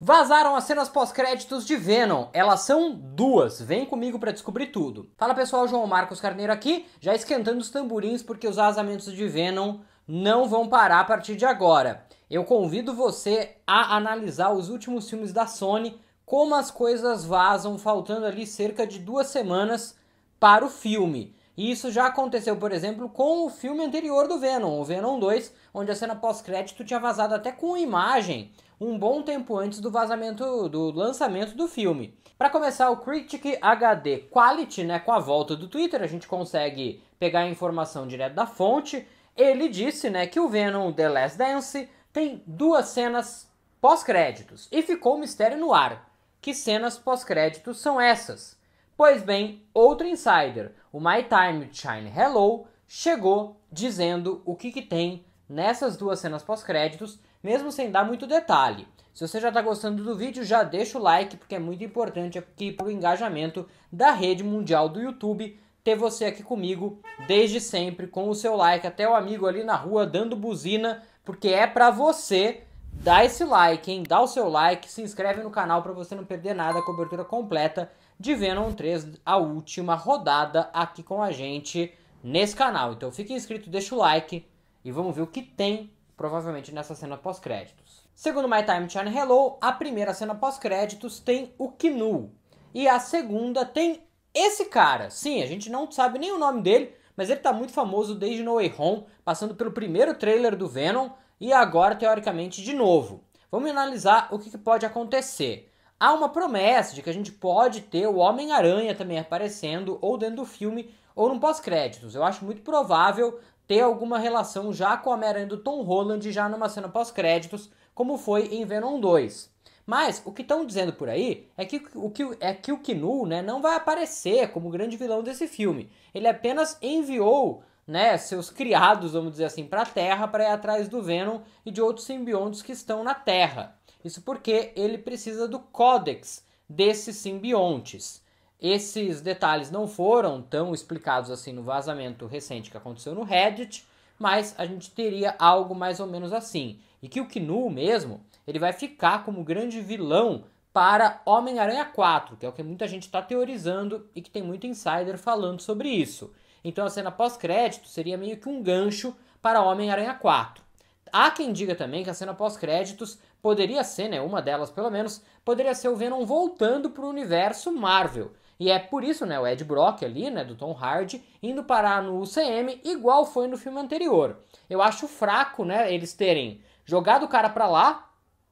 Vazaram as cenas pós-créditos de Venom. Elas são duas. Vem comigo para descobrir tudo. Fala pessoal, João Marcos Carneiro aqui, já esquentando os tamborins porque os vazamentos de Venom não vão parar a partir de agora. Eu convido você a analisar os últimos filmes da Sony, como as coisas vazam, faltando ali cerca de duas semanas para o filme. E isso já aconteceu, por exemplo, com o filme anterior do Venom, o Venom 2, onde a cena pós-crédito tinha vazado até com imagem um bom tempo antes do vazamento do lançamento do filme. Para começar, o Critic HD Quality, né, com a volta do Twitter, a gente consegue pegar a informação direto da fonte. Ele disse, né, que o Venom The Last Dance tem duas cenas pós-créditos e ficou um mistério no ar. Que cenas pós-créditos são essas? Pois bem, outro insider, o My Time Shine Hello, chegou dizendo o que, que tem nessas duas cenas pós-créditos mesmo sem dar muito detalhe. Se você já está gostando do vídeo, já deixa o like, porque é muito importante aqui para o engajamento da rede mundial do YouTube ter você aqui comigo desde sempre, com o seu like, até o amigo ali na rua dando buzina, porque é para você dar esse like, hein? Dá o seu like, se inscreve no canal para você não perder nada, a cobertura completa de Venom 3, a última rodada aqui com a gente nesse canal. Então fique inscrito, deixa o like e vamos ver o que tem provavelmente nessa cena pós-créditos. Segundo My Time Channel Hello, a primeira cena pós-créditos tem o Knu e a segunda tem esse cara. Sim, a gente não sabe nem o nome dele, mas ele tá muito famoso desde No Way Home, passando pelo primeiro trailer do Venom e agora teoricamente de novo. Vamos analisar o que, que pode acontecer. Há uma promessa de que a gente pode ter o Homem-Aranha também aparecendo ou dentro do filme ou no pós-créditos. Eu acho muito provável, ter alguma relação já com a Homem-Aranha do Tom Holland já numa cena pós-créditos, como foi em Venom 2. Mas o que estão dizendo por aí é que o que é que o Kinu, né, não vai aparecer como grande vilão desse filme. Ele apenas enviou, né, seus criados, vamos dizer assim, para a Terra para ir atrás do Venom e de outros simbiontes que estão na Terra. Isso porque ele precisa do códex desses simbiontes. Esses detalhes não foram tão explicados assim no vazamento recente que aconteceu no Reddit, mas a gente teria algo mais ou menos assim. E que o Knu mesmo, ele vai ficar como grande vilão para Homem-Aranha 4, que é o que muita gente está teorizando e que tem muito insider falando sobre isso. Então a cena pós-crédito seria meio que um gancho para Homem-Aranha 4. Há quem diga também que a cena pós-créditos poderia ser, né, uma delas pelo menos, poderia ser o Venom voltando para o universo Marvel. E é por isso, né, o Ed Brock ali, né, do Tom Hardy, indo parar no UCM, igual foi no filme anterior. Eu acho fraco, né, eles terem jogado o cara para lá,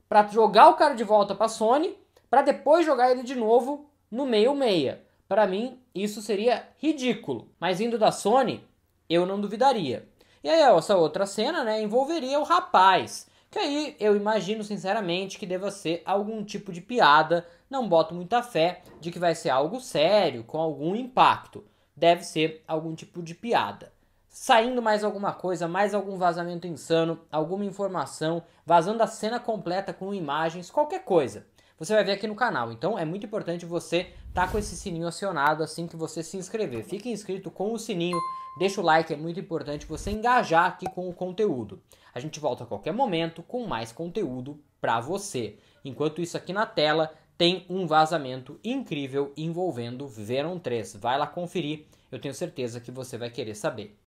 para jogar o cara de volta para Sony, para depois jogar ele de novo no meio meia. Para mim, isso seria ridículo. Mas indo da Sony, eu não duvidaria. E aí essa outra cena, né, envolveria o rapaz que aí eu imagino sinceramente que deva ser algum tipo de piada, não boto muita fé de que vai ser algo sério, com algum impacto. Deve ser algum tipo de piada. Saindo mais alguma coisa, mais algum vazamento insano, alguma informação, vazando a cena completa com imagens, qualquer coisa você vai ver aqui no canal. Então é muito importante você tá com esse sininho acionado assim que você se inscrever. Fique inscrito com o sininho, deixa o like, é muito importante você engajar aqui com o conteúdo. A gente volta a qualquer momento com mais conteúdo para você. Enquanto isso aqui na tela tem um vazamento incrível envolvendo Venom 3. Vai lá conferir, eu tenho certeza que você vai querer saber.